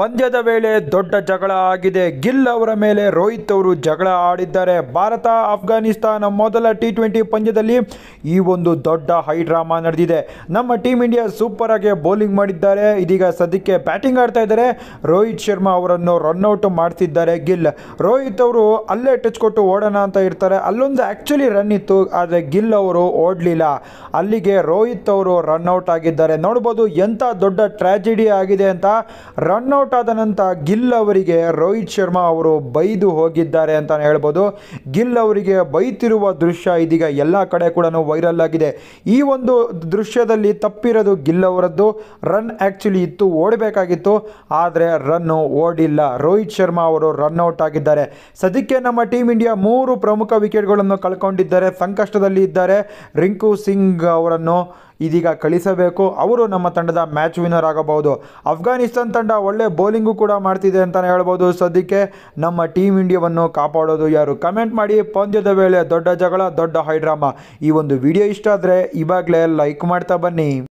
ಪಂದ್ಯದ ವೇಳೆ ದೊಡ್ಡ ಜಗಳ ಆಗಿದೆ ಗಿಲ್ ಅವರ ಮೇಲೆ ರೋಹಿತ್ ಅವರು ಜಗಳ ಆಡಿದ್ದಾರೆ ಭಾರತ ಆಫ್ಘಾನಿಸ್ತಾನ ಮೊದಲ ಟಿ ಟ್ವೆಂಟಿ ಪಂದ್ಯದಲ್ಲಿ ಈ ಒಂದು ದೊಡ್ಡ ಹೈ ಡ್ರಾಮಾ ನಡೆದಿದೆ ನಮ್ಮ ಟೀಮ್ ಇಂಡಿಯಾ ಸೂಪರ್ ಆಗಿ ಬೌಲಿಂಗ್ ಮಾಡಿದ್ದಾರೆ ಇದೀಗ ಸದ್ಯಕ್ಕೆ ಬ್ಯಾಟಿಂಗ್ ಆಡ್ತಾ ಇದ್ದಾರೆ ರೋಹಿತ್ ಶರ್ಮಾ ಅವರನ್ನು ರನ್ಔಟ್ ಮಾಡ್ತಿದ್ದಾರೆ ಗಿಲ್ ರೋಹಿತ್ ಅವರು ಅಲ್ಲೇ ಟಚ್ ಕೊಟ್ಟು ಓಡೋಣ ಅಂತ ಇರ್ತಾರೆ ಅಲ್ಲೊಂದು ಆ್ಯಕ್ಚುಲಿ ರನ್ ಇತ್ತು ಆದರೆ ಗಿಲ್ ಅವರು ಓಡಲಿಲ್ಲ ಅಲ್ಲಿಗೆ ರೋಹಿತ್ ಅವರು ರನ್ಔಟ್ ಆಗಿದ್ದಾರೆ ನೋಡ್ಬೋದು ಎಂಥ ದೊಡ್ಡ ಟ್ರ್ಯಾಜಿಡಿ ಆಗಿದೆ ಅಂತ ರನ್ಔಟ್ ಔಟ್ ಆದ ನಂತರ ಗಿಲ್ ಅವರಿಗೆ ರೋಹಿತ್ ಶರ್ಮಾ ಅವರು ಬೈದು ಹೋಗಿದ್ದಾರೆ ಅಂತಲೇ ಹೇಳ್ಬೋದು ಗಿಲ್ ಅವರಿಗೆ ಬೈತಿರುವ ದೃಶ್ಯ ಇದೀಗ ಎಲ್ಲ ಕಡೆ ಕೂಡ ವೈರಲ್ ಆಗಿದೆ ಈ ಒಂದು ದೃಶ್ಯದಲ್ಲಿ ತಪ್ಪಿರೋದು ಗಿಲ್ ಅವರದ್ದು ರನ್ ಆ್ಯಕ್ಚುಲಿ ಇತ್ತು ಓಡಬೇಕಾಗಿತ್ತು ಆದರೆ ರನ್ನು ಓಡಿಲ್ಲ ರೋಹಿತ್ ಶರ್ಮಾ ಅವರು ರನ್ ಔಟ್ ಆಗಿದ್ದಾರೆ ಸದ್ಯಕ್ಕೆ ನಮ್ಮ ಟೀಮ್ ಇಂಡಿಯಾ ಮೂರು ಪ್ರಮುಖ ವಿಕೆಟ್ಗಳನ್ನು ಕಳ್ಕೊಂಡಿದ್ದಾರೆ ಸಂಕಷ್ಟದಲ್ಲಿ ಇದ್ದಾರೆ ರಿಂಕು ಸಿಂಗ್ ಅವರನ್ನು ಇದೀಗ ಕಳಿಸಬೇಕು ಅವರು ನಮ್ಮ ತಂಡದ ಮ್ಯಾಚ್ ವಿನ್ನರ್ ಆಗಬಹುದು ಅಫ್ಘಾನಿಸ್ತಾನ್ ತಂಡ ಒಳ್ಳೆ ಬೌಲಿಂಗು ಕೂಡ ಮಾಡ್ತಿದೆ ಅಂತಲೇ ಹೇಳ್ಬೋದು ಸದ್ಯಕ್ಕೆ ನಮ್ಮ ಟೀಮ್ ಇಂಡಿಯಾವನ್ನು ಕಾಪಾಡೋದು ಯಾರು ಕಮೆಂಟ್ ಮಾಡಿ ಪಂದ್ಯದ ವೇಳೆ ದೊಡ್ಡ ಜಗಳ ದೊಡ್ಡ ಹೈಡ್ರಾಮಾ ಈ ಒಂದು ವಿಡಿಯೋ ಇಷ್ಟ ಆದರೆ ಇವಾಗಲೇ ಲೈಕ್ ಮಾಡ್ತಾ ಬನ್ನಿ